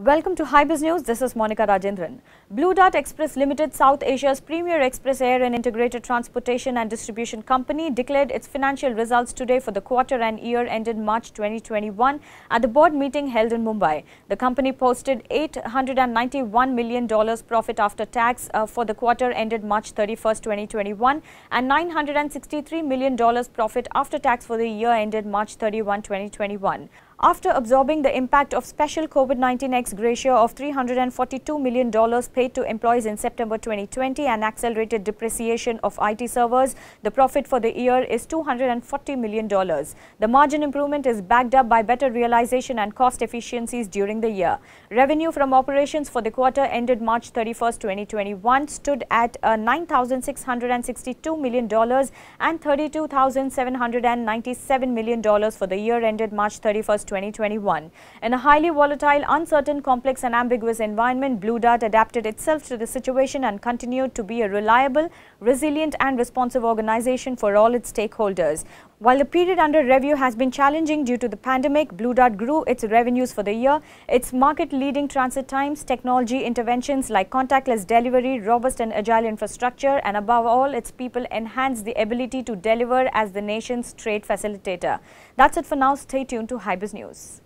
Welcome to Hybus News. This is Monica Rajendran. Blue Dart Express Limited, South Asia's premier express air and integrated transportation and distribution company, declared its financial results today for the quarter and year ended March 2021 at the board meeting held in Mumbai. The company posted $891 million profit after tax uh, for the quarter ended March 31, 2021 and $963 million profit after tax for the year ended March 31, 2021. After absorbing the impact of special COVID-19 x ratio of $342 million paid to employees in September 2020 and accelerated depreciation of IT servers, the profit for the year is $240 million. The margin improvement is backed up by better realization and cost efficiencies during the year. Revenue from operations for the quarter ended March 31, 2021 stood at uh, $9,662 million and $32,797 million for the year ended March 31, 2021. In a highly volatile, uncertain, complex and ambiguous environment, Blue Dart adapted itself to the situation and continued to be a reliable, resilient and responsive organization for all its stakeholders. While the period under review has been challenging due to the pandemic, Blue Dot grew its revenues for the year. Its market-leading transit times, technology interventions like contactless delivery, robust and agile infrastructure, and above all, its people enhance the ability to deliver as the nation's trade facilitator. That's it for now. Stay tuned to Hybris News.